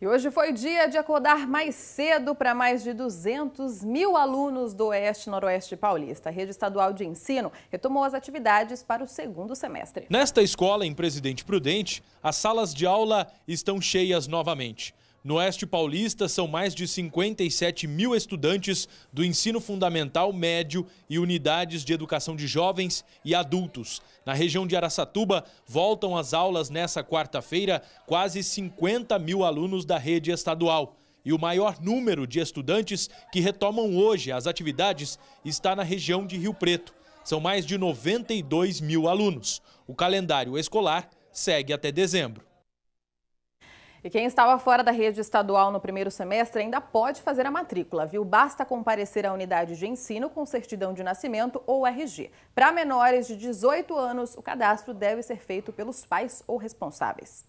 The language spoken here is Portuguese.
E hoje foi dia de acordar mais cedo para mais de 200 mil alunos do Oeste Noroeste Paulista. A rede estadual de ensino retomou as atividades para o segundo semestre. Nesta escola, em Presidente Prudente, as salas de aula estão cheias novamente. No Oeste Paulista, são mais de 57 mil estudantes do ensino fundamental médio e unidades de educação de jovens e adultos. Na região de Araçatuba, voltam às aulas nessa quarta-feira quase 50 mil alunos da rede estadual. E o maior número de estudantes que retomam hoje as atividades está na região de Rio Preto. São mais de 92 mil alunos. O calendário escolar segue até dezembro. E quem estava fora da rede estadual no primeiro semestre ainda pode fazer a matrícula, viu? Basta comparecer à unidade de ensino com certidão de nascimento ou RG. Para menores de 18 anos, o cadastro deve ser feito pelos pais ou responsáveis.